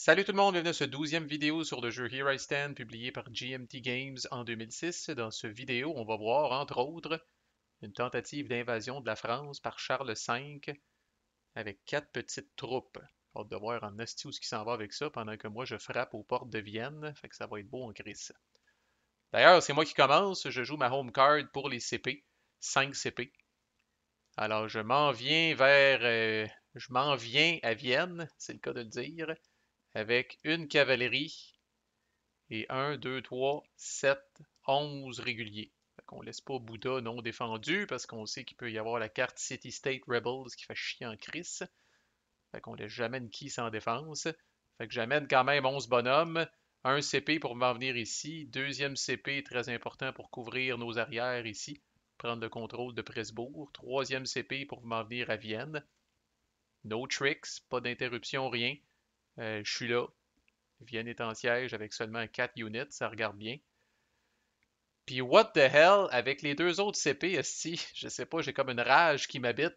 Salut tout le monde, bienvenue à ce douzième vidéo sur le jeu Here I Stand, publié par GMT Games en 2006. Dans ce vidéo, on va voir, entre autres, une tentative d'invasion de la France par Charles V avec quatre petites troupes. Hâte de voir en esti où ce qui s'en va avec ça, pendant que moi je frappe aux portes de Vienne, fait que ça va être beau en crise. D'ailleurs, c'est moi qui commence, je joue ma home card pour les CP, 5 CP. Alors je m'en viens vers... Euh, je m'en viens à Vienne, c'est le cas de le dire avec une cavalerie et 1, 2, 3, 7, 11 réguliers. On ne laisse pas Bouddha non défendu parce qu'on sait qu'il peut y avoir la carte City State Rebels qui fait chier en crise. Fait qu'on laisse jamais une qui sans défense. Fait que j'amène quand même 11 bonhommes, un CP pour m'en venir ici, deuxième CP très important pour couvrir nos arrières ici, prendre le contrôle de Presbourg, troisième CP pour m'en venir à Vienne. No tricks, pas d'interruption, rien. Euh, je suis là. Vienne est en siège avec seulement 4 units, ça regarde bien. Puis what the hell, avec les deux autres CP, si, je sais pas, j'ai comme une rage qui m'habite,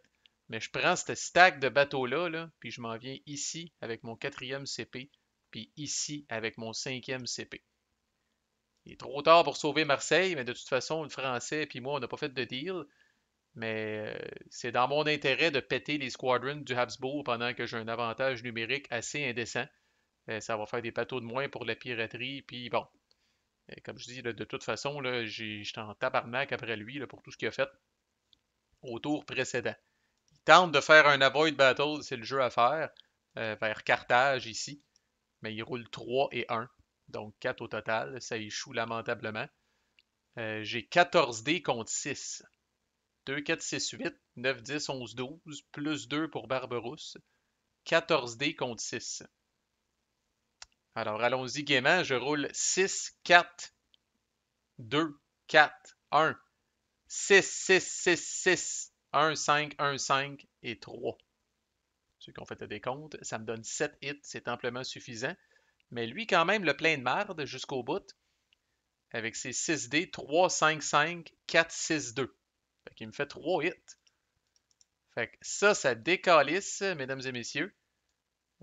mais je prends ce stack de bateaux-là, puis je m'en viens ici avec mon quatrième CP, puis ici avec mon cinquième CP. Il est trop tard pour sauver Marseille, mais de toute façon, le Français puis moi, on n'a pas fait de deal. Mais euh, c'est dans mon intérêt de péter les squadrons du Habsbourg pendant que j'ai un avantage numérique assez indécent. Euh, ça va faire des bateaux de moins pour la piraterie. Puis bon, euh, comme je dis, de toute façon, j'étais en tabarnak après lui pour tout ce qu'il a fait au tour précédent. Il tente de faire un avoid battle, c'est le jeu à faire, vers Carthage ici. Mais il roule 3 et 1, donc 4 au total. Ça échoue lamentablement. j'ai 14 dés contre 6. 2, 4, 6, 8, 9, 10, 11, 12, plus 2 pour Barberousse. 14 d contre 6. Alors, allons-y gaiement. Je roule 6, 4, 2, 4, 1, 6, 6, 6, 6, 1, 5, 1, 5 et 3. Ceux qui ont fait des décompte, ça me donne 7 hits. C'est amplement suffisant. Mais lui, quand même, le plein de merde jusqu'au bout. Avec ses 6 dés, 3, 5, 5, 4, 6, 2. Fait qu'il me fait trois hits. Fait que ça, ça décalisse, mesdames et messieurs.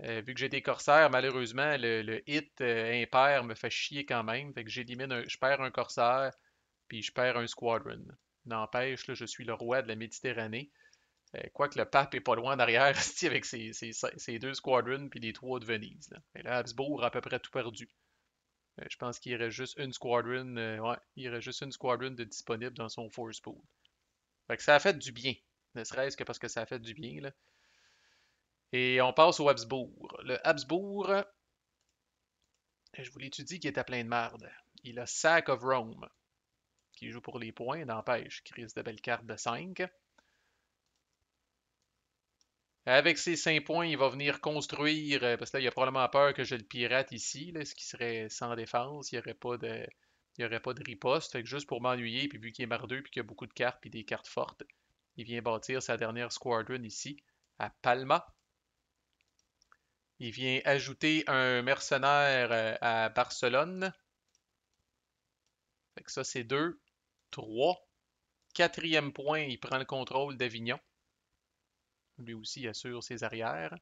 Euh, vu que j'ai des corsaires, malheureusement, le, hit euh, impair me fait chier quand même. Fait que j'élimine je perds un corsaire, puis je perds un squadron. N'empêche, je suis le roi de la Méditerranée. Euh, quoique le pape est pas loin derrière, avec ses, deux squadrons puis les trois de Venise. Là. Et là, Habsbourg a à peu près tout perdu. je pense qu'il reste juste une squadron. Ouais, il reste juste une squadron de disponible dans son force pool. Fait que ça a fait du bien. Ne serait-ce que parce que ça a fait du bien. Et on passe au Habsbourg. Le Habsbourg, je vous l'étudie, qui est à plein de marde. Il a Sack of Rome, qui joue pour les points, n'empêche, crise de belles cartes de 5. Avec ses 5 points, il va venir construire, euh, parce que là, il a probablement peur que je le pirate ici, ce qui serait sans défense, il n'y aurait pas de il n'y aurait pas de riposte. Fait que juste pour m'ennuyer, puis vu qu'il est mardeux, puis qu'il y a beaucoup de cartes, puis des cartes fortes, il vient bâtir sa dernière squadron ici, à Palma. Il vient ajouter un mercenaire euh, à Barcelone. Fait que ça, c'est deux, trois. Quatrième point, il prend le contrôle d'Avignon. Lui aussi il assure ses arrières.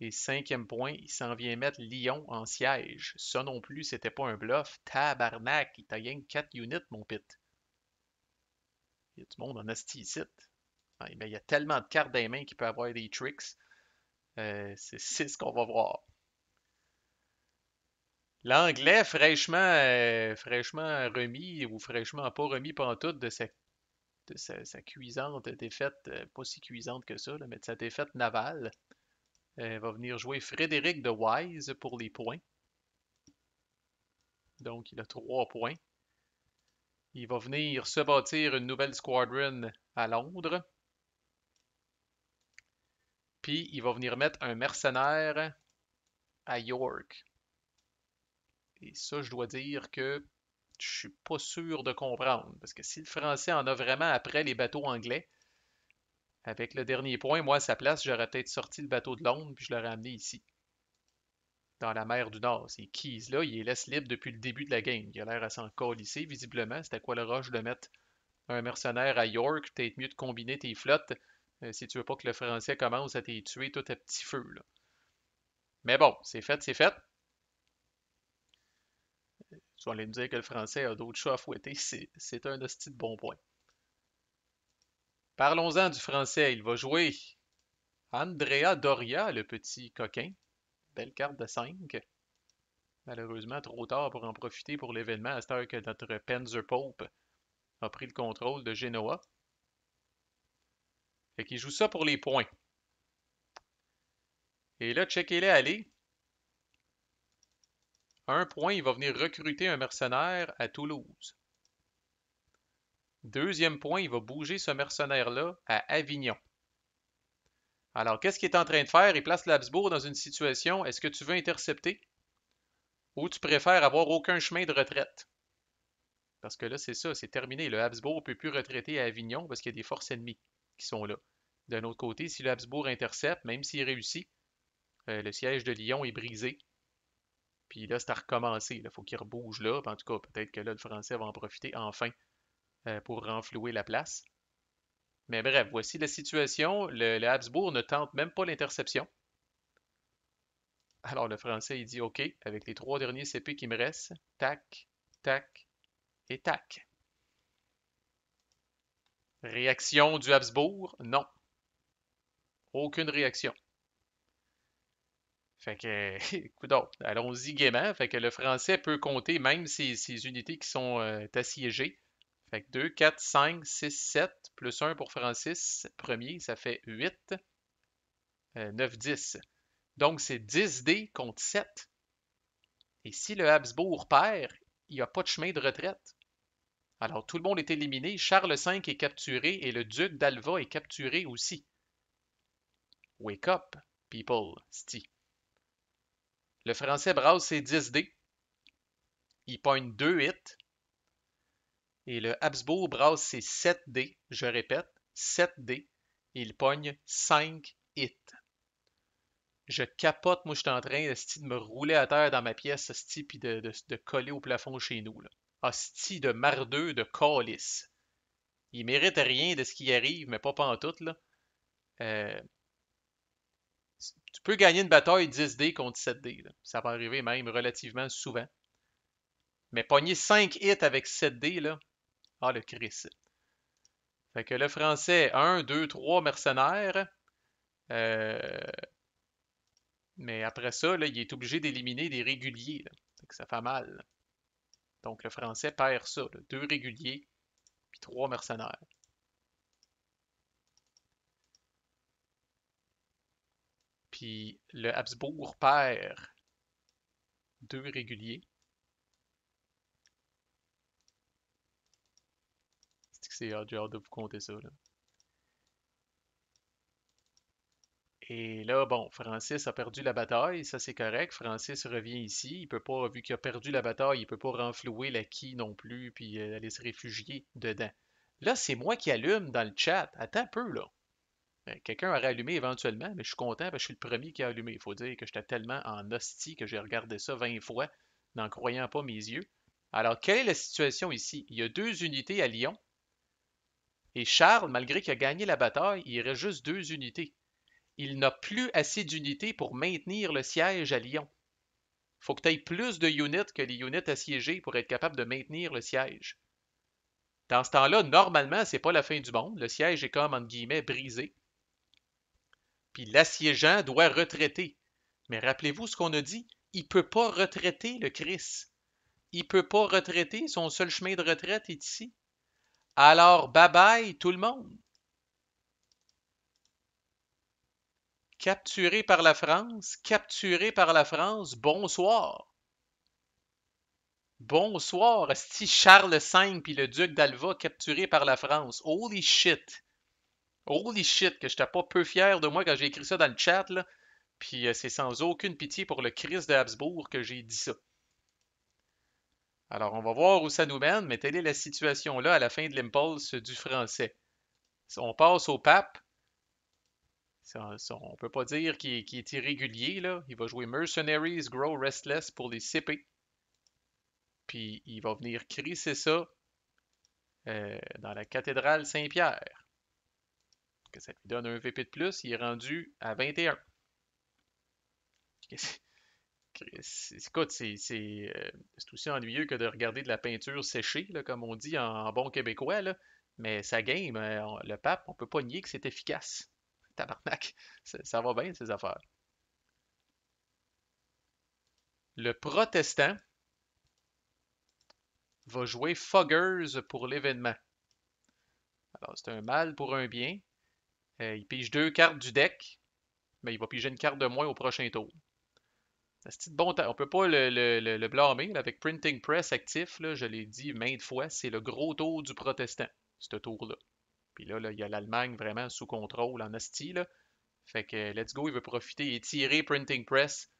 Et cinquième point, il s'en vient mettre Lyon en siège. Ça non plus, c'était pas un bluff. Tabarnak, il t'a gagné 4 units, mon pit. Il y a du monde en asti mais il y a tellement de cartes des mains qu'il peut avoir des tricks. Euh, c'est ce qu'on va voir. L'anglais fraîchement, euh, fraîchement remis ou fraîchement pas remis pantoute de sa, de sa, cuisante défaite, euh, pas si cuisante que ça, mais de sa défaite navale. Elle euh, va venir jouer Frédéric de Wise pour les points. Donc, il a trois points. Il va venir se bâtir une nouvelle squadron à Londres. Puis, il va venir mettre un mercenaire à York. Et ça, je dois dire que je suis pas sûr de comprendre. Parce que si le français en a vraiment après les bateaux anglais, avec le dernier point, moi, à sa place, j'aurais peut-être sorti le bateau de Londres puis je l'aurais amené ici. Dans la mer du Nord. Ces keys-là, il les laisse libres depuis le début de la game. Il a l'air à s'en ici, visiblement. à quoi le roche de mettre un mercenaire à York? Peut-être mieux de combiner tes flottes euh, si tu veux pas que le Français commence à t'y tuer tout à petit feu. Mais bon, c'est fait, c'est fait. Euh, tu vas aller me dire que le Français a d'autres choses à fouetter. C'est un hostile bon point. Parlons-en du français. Il va jouer Andrea Doria, le petit coquin. Belle carte de 5. Malheureusement, trop tard pour en profiter pour l'événement à cette que notre Panzer Pope a pris le contrôle de Genoa. Et qu'il joue ça pour les points. Et là, checkez-les allez. Un point, il va venir recruter un mercenaire à Toulouse. Deuxième point, il va bouger ce mercenaire-là à Avignon. Alors, qu'est-ce qu'il est en train de faire? Il place l'Habsbourg dans une situation, est-ce que tu veux intercepter ou tu préfères avoir aucun chemin de retraite? Parce que là, c'est ça, c'est terminé. Le Habsbourg ne peut plus retraiter à Avignon parce qu'il y a des forces ennemies qui sont là. D'un autre côté, si le Habsbourg intercepte, même s'il réussit, euh, le siège de Lyon est brisé. Puis là, c'est à recommencer. il faut qu'il rebouge là. En tout cas, peut-être que là, le Français va en profiter enfin euh, pour renflouer la place. Mais bref, voici la situation. Le, Habsbourg ne tente même pas l'interception. Alors le français, il dit OK, avec les trois derniers CP qui me restent, tac, tac et tac. Réaction du Habsbourg? Non. Aucune réaction. Fait que, écoute, allons-y gaiement. Fait que le français peut compter même ses, unités qui sont euh, assiégées. Fait 2, 4, 5, 6, 7, plus 1 pour Francis, premier, ça fait 8, 9, 10. Donc, c'est 10 dés contre 7. Et si le Habsbourg perd, il n'y a pas de chemin de retraite. Alors, tout le monde est éliminé. Charles V est capturé et le duc d'Alva est capturé aussi. Wake up, people, sti. Le français brasse ses 10 dés. Il pointe 2 hits. Et le Habsbourg brasse ses 7 dés, je répète, 7 dés. Et il pogne 5 hits. Je capote, moi je suis en train de me rouler à terre dans ma pièce, hostie, puis de, de, coller au plafond chez nous. Là. Hostie de mardeux, de calice. Il mérite rien de ce qui arrive, mais pas pantoute. Là. Euh, tu peux gagner une bataille 10 dés contre 7D. Ça va arriver même relativement souvent. Mais pogner 5 hits avec 7 dés, là, ah, le Chris. Fait que le français, un, deux, trois mercenaires. Euh, mais après ça, il est obligé d'éliminer des réguliers. ça fait mal. Donc le français perd ça. Deux réguliers, puis trois mercenaires. Puis le Habsbourg perd deux réguliers. c'est de vous compter ça. Et là, bon, Francis a perdu la bataille, ça c'est correct. Francis revient ici. Il peut pas, vu qu'il a perdu la bataille, il peut pas renflouer la quille non plus puis euh, aller se réfugier dedans. Là, c'est moi qui allume dans le chat. Attends un peu, là. Ben, quelqu'un aurait allumé éventuellement, mais je suis content parce que je suis le premier qui a allumé. Il faut dire que j'étais tellement en hostie que j'ai regardé ça 20 fois, n'en croyant pas mes yeux. Alors, quelle est la situation ici? Il y a deux unités à Lyon et Charles, malgré qu'il a gagné la bataille, il reste juste deux unités. Il n'a plus assez d'unités pour maintenir le siège à Lyon. Il faut que tu aies plus de units que les unités assiégées pour être capable de maintenir le siège. Dans ce temps-là, normalement, c'est pas la fin du monde. Le siège est comme, entre guillemets, brisé. Puis l'assiégeant doit retraiter. Mais rappelez-vous ce qu'on a dit, il ne peut pas retraiter le Christ. Il ne peut pas retraiter, son seul chemin de retraite est ici. Alors bye bye tout le monde! Capturé par la France, capturé par la France, bonsoir! Bonsoir, si Charles V puis le duc d'Alva capturé par la France. Holy shit! Holy shit, que j'étais pas peu fier de moi quand j'ai écrit ça dans le chat, Puis euh, c'est sans aucune pitié pour le Christ de Habsbourg que j'ai dit ça. Alors, on va voir où ça nous mène, mais telle est la situation là à la fin de l'impulse du français. On passe au pape. on ne peut pas dire qu'il est irrégulier. Là. Il va jouer Mercenaries, Grow Restless pour les CP. Puis il va venir crisser ça euh, dans la cathédrale Saint-Pierre. Que ça lui donne un VP de plus. Il est rendu à 21 écoute, euh, c'est aussi ennuyeux que de regarder de la peinture séchée, comme on dit en, bon québécois, mais sa game, hein, le pape, on peut pas nier que c'est efficace. Tabarnak, ça va bien ces affaires. Le protestant va jouer Foggers pour l'événement. Alors, c'est un mal pour un bien. Euh, il pige deux cartes du deck, mais il va piger une carte de moins au prochain tour. C'est de bon temps. On peut pas le, le, blâmer. avec Printing Press actif, je l'ai dit maintes fois, c'est le gros tour du protestant, ce tour-là. Puis là, il y a l'Allemagne vraiment sous contrôle en Asti. Fait que Let's Go, il veut profiter et tirer Printing Press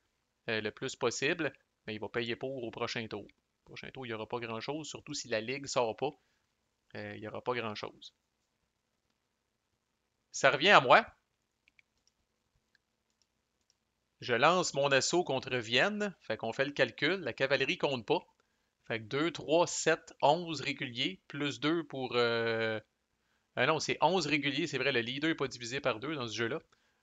euh, le plus possible, mais il va payer pour au prochain tour. Au prochain tour, il n'y aura pas grand-chose, surtout si la Ligue sort pas. Euh, il n'y aura pas grand-chose. Ça revient à moi. Je lance mon assaut contre Vienne. Fait qu'on fait le calcul. La cavalerie compte pas. Fait que 2, 3, 7, 11 réguliers, plus 2 pour. Ah non, c'est 11 réguliers, c'est vrai, le leader n'est pas divisé par 2 dans ce jeu-là.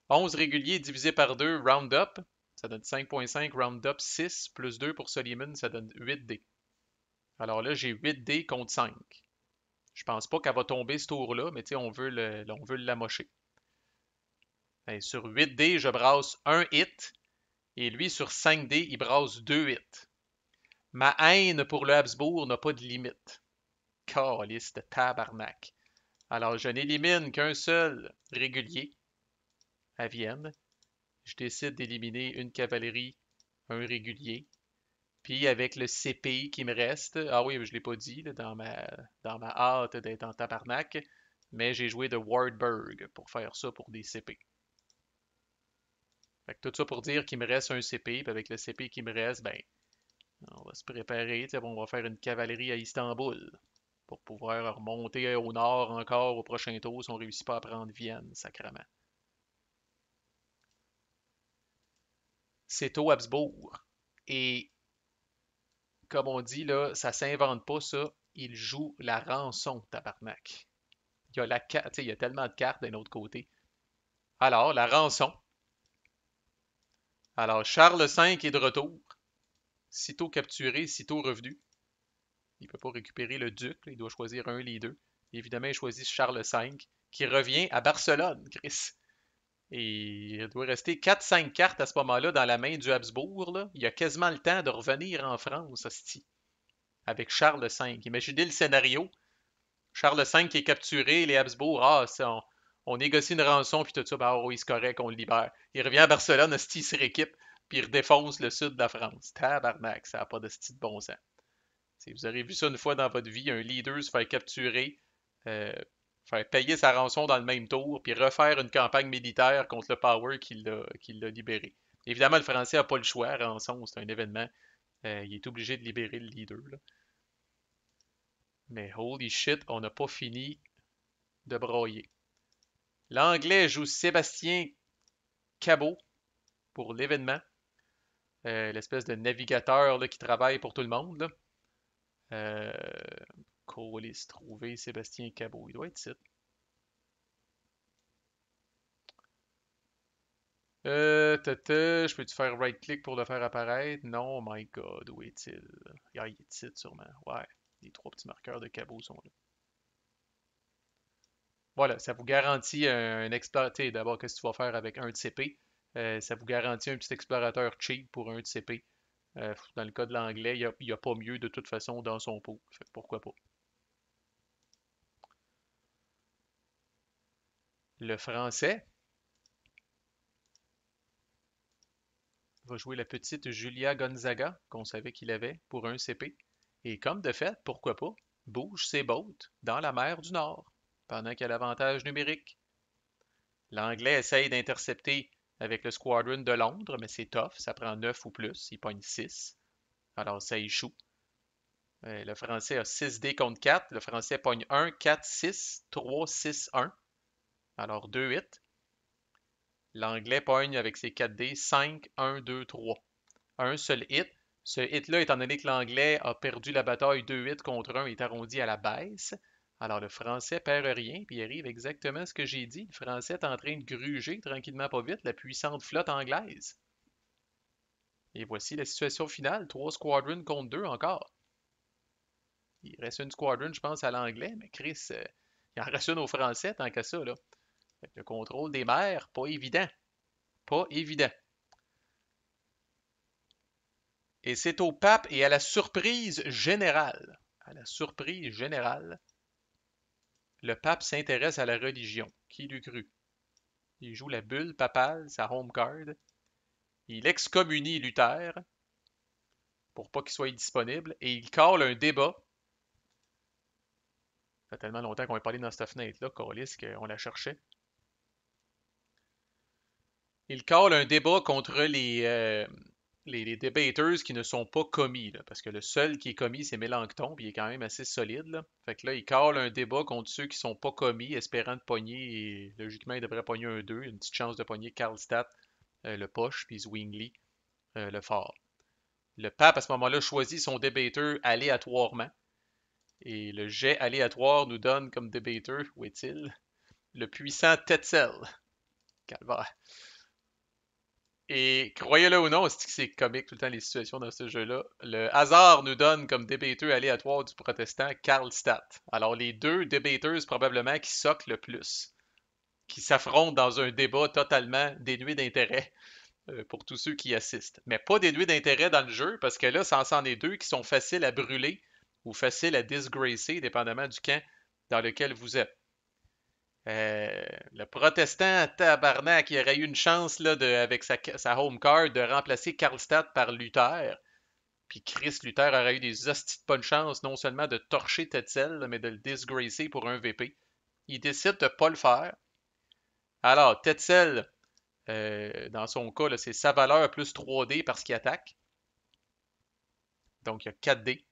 11 réguliers divisé par 2, round up, ça donne 5.5, round up 6, plus 2 pour Soliman, ça donne 8 dés. Alors là, j'ai 8 dés contre 5. Je pense pas qu'elle va tomber ce tour-là, mais tu sais, on veut l'amocher. Ben, sur 8 d je brasse un hit. Et lui, sur 5 d il brasse deux hits. Ma haine pour le Habsbourg n'a pas de limite. Caliste de tabarnak. Alors, je n'élimine qu'un seul régulier à Vienne. Je décide d'éliminer une cavalerie, un régulier. Puis, avec le CP qui me reste, ah oui, je ne l'ai pas dit dans, ma, dans ma hâte d'être en tabarnak, mais j'ai joué de Wardburg pour faire ça pour des CP tout ça pour dire qu'il me reste un CP, avec le CP qui me reste, ben, on va se préparer, on va faire une cavalerie à Istanbul pour pouvoir remonter au nord encore au prochain tour si on ne réussit pas à prendre Vienne, sacrament. C'est au Habsbourg. Et comme on dit, là, ça ne s'invente pas, ça. Il joue la rançon, tabarnak. Il y, a la, il y a tellement de cartes d'un autre côté. Alors, la rançon, alors, Charles V est de retour. Sitôt capturé, sitôt revenu. Il ne peut pas récupérer le duc. Il doit choisir un les deux. Évidemment, il choisit Charles V, qui revient à Barcelone, Chris. Et il doit rester 4-5 cartes à ce moment-là dans la main du Habsbourg. Il a quasiment le temps de revenir en France, hostie, avec Charles V. Imaginez le scénario. Charles V qui est capturé, les Habsbourg, ah, on négocie une rançon, puis tout ça, bah ben, ah oui, correct, on le libère. Il revient à Barcelone, hostie, il se rééquipe, puis il redéfonce le sud de la France. Tabarnak, ça n'a pas de style de bon sens. Si vous aurez vu ça une fois dans votre vie, un leader se fait capturer, euh, faire payer sa rançon dans le même tour, puis refaire une campagne militaire contre le Power qui l'a libéré. Évidemment, le Français n'a pas le choix, rançon, c'est un événement. Euh, il est obligé de libérer le leader. Mais holy shit, on n'a pas fini de broyer. L'anglais joue Sébastien Cabot pour l'événement. Euh, l'espèce de navigateur là, qui travaille pour tout le monde. Euh, se trouver Sébastien Cabot. Il doit être ici. Euh, je peux-tu faire right-click pour le faire apparaître? Non, my god, où est-il? Ah, il est sûrement. Ouais, les trois petits marqueurs de cabot sont là. Voilà, ça vous garantit un, explorateur. D'abord, qu'est-ce que tu vas faire avec un CP? Euh, ça vous garantit un petit explorateur cheap pour un CP. Euh, dans le cas de l'anglais, il n'y a, pas mieux de toute façon dans son pot. pourquoi pas? Le français va jouer la petite Julia Gonzaga, qu'on savait qu'il avait pour un CP. Et comme de fait, pourquoi pas, bouge ses bottes dans la mer du Nord pendant qu'il a l'avantage numérique. L'Anglais essaye d'intercepter avec le Squadron de Londres, mais c'est tough. Ça prend 9 ou plus. Il pogne 6. Alors, ça échoue. Euh, le Français a 6 dés contre 4. Le Français pogne 1, 4, 6, 3, 6, 1. Alors, 2, 8. L'Anglais pogne avec ses 4 dés 5, 1, 2, 3. Un seul hit. Ce hit-là, étant donné que l'Anglais a perdu la bataille 2-8 contre 1, est arrondi à la baisse. Alors, le français perd rien, puis il arrive exactement ce que j'ai dit. Le français est en train de gruger tranquillement pas vite la puissante flotte anglaise. Et voici la situation finale. Trois squadrons contre deux encore. Il reste une squadron, je pense, à l'anglais, mais Chris, euh, il en reste une aux Français tant qu'à ça. Là. Le contrôle des mers, pas évident. Pas évident. Et c'est au pape et à la surprise générale. À la surprise générale le pape s'intéresse à la religion. Qui lui cru? Il joue la bulle papale, sa home card. Il excommunie Luther pour pas qu'il soit disponible et il colle un débat. Ça fait tellement longtemps qu'on est parlé dans cette fenêtre-là, Corliss, qu'on la cherchait. Il colle un débat contre les, euh, les, les qui ne sont pas commis, parce que le seul qui est commis, c'est Mélenchon, puis il est quand même assez solide. Fait que là, il cale un débat contre ceux qui sont pas commis, espérant de pogner, et, logiquement, il devrait pogner un 2, une petite chance de pogner Karlstadt, euh, le poche, puis Zwingli, euh, le fort. Le pape, à ce moment-là, choisit son débateur aléatoirement. Et le jet aléatoire nous donne comme débateur, où est-il, le puissant Tetzel. Calvaire. Et croyez-le ou non, c'est comique tout le temps les situations dans ce jeu-là. Le hasard nous donne comme débatteur aléatoire du protestant Karl Alors, les deux débateuses probablement qui soquent le plus, qui s'affrontent dans un débat totalement dénué d'intérêt euh, pour tous ceux qui assistent. Mais pas dénué d'intérêt dans le jeu, parce que là, ça en les deux qui sont faciles à brûler ou faciles à disgracer, dépendamment du camp dans lequel vous êtes. Euh, le protestant tabarnak, il aurait eu une chance là, avec sa, home card de remplacer Karlstadt par Luther. Puis Chris Luther aurait eu des hosties de bonne chance, non seulement de torcher Tetzel, mais de le disgracer pour un VP. Il décide de ne pas le faire. Alors, Tetzel, euh, dans son cas, c'est sa valeur plus 3D parce qu'il attaque. Donc, il y a 4D.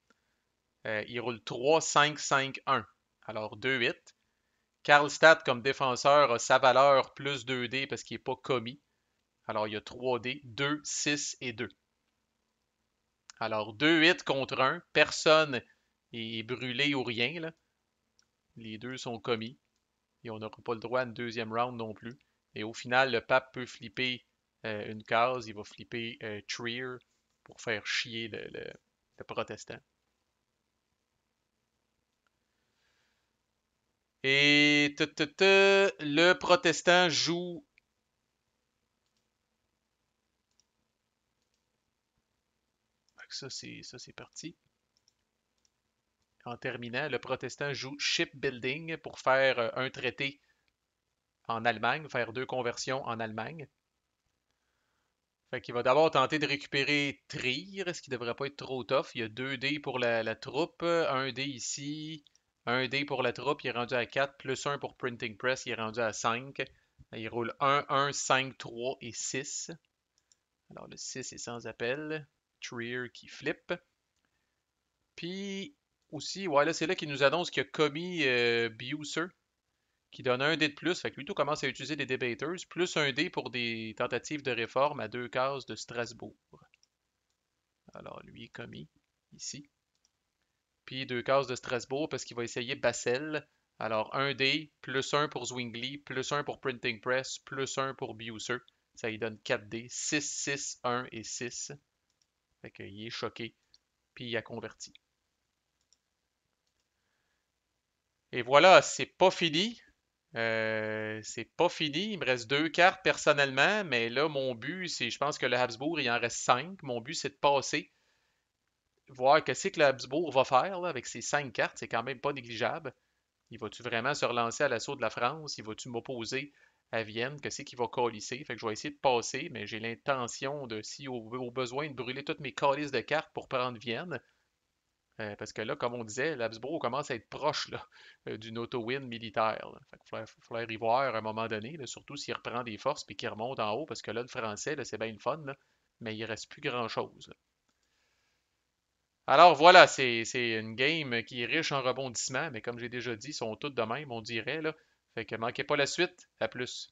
Euh, il roule 3, 5, 5, 1. Alors, 2, 8. Karlstadt, comme défenseur, a sa valeur plus 2D parce qu'il n'est pas commis. Alors, il y a 3D, 2, 6 et 2. Alors, 2-8 contre 1. Personne est brûlé ou rien. Là. Les deux sont commis. Et on n'aura pas le droit à une deuxième round non plus. Et au final, le pape peut flipper euh, une case. Il va flipper euh, Trier pour faire chier le protestant. Et le protestant joue ça c'est ça c'est parti. En terminant, le protestant joue shipbuilding pour faire euh, un traité en Allemagne, faire deux conversions en Allemagne. Fait qu'il va d'abord tenter de récupérer Trier, ce qui devrait pas être trop tough. Il y a deux dés pour la, la troupe, un dé ici, un dé pour la troupe, il est rendu à 4, plus 1 pour Printing Press, il est rendu à 5. Il roule 1, 1, 5, 3 et 6. Alors le 6 est sans appel. Trier qui flippe. Puis aussi, ouais, c'est là qu'il nous annonce qu'il a commis euh, qui donne un dé de plus. Fait lui, tout commence à utiliser des debaters, plus un dé pour des tentatives de réforme à deux cases de Strasbourg. Alors lui, commis, ici. Puis deux cases de Strasbourg parce qu'il va essayer Bassel. Alors 1 D, plus 1 pour Zwingli, plus 1 pour Printing Press, plus 1 pour Buser. Ça lui donne 4 D, 6, 6, 1 et 6. Fait qu'il est choqué, puis il a converti. Et voilà, c'est pas fini. Euh, c'est pas fini. Il me reste deux cartes personnellement, mais là, mon but, c'est, je pense que le Habsbourg, il en reste 5. Mon but, c'est de passer voir que c'est que le va faire là, avec ses cinq cartes, c'est quand même pas négligeable. Il va-tu vraiment se relancer à l'assaut de la France? Il va-tu m'opposer à Vienne? Que c'est qu'il va colisser? Fait que je vais essayer de passer, mais j'ai l'intention de, si au, besoin, de brûler toutes mes colisses de cartes pour prendre Vienne. Euh, parce que là, comme on disait, l'Habsbourg commence à être proche là, euh, d'une auto-win militaire. Fait y voir à un moment donné, surtout s'il reprend des forces et qu'il remonte en haut, parce que là, le français, c'est bien le fun, mais il reste plus grand-chose. Alors voilà, c'est une game qui est riche en rebondissements, mais comme j'ai déjà dit, ils sont toutes de même, on dirait. Là. Fait que manquez pas la suite. À plus.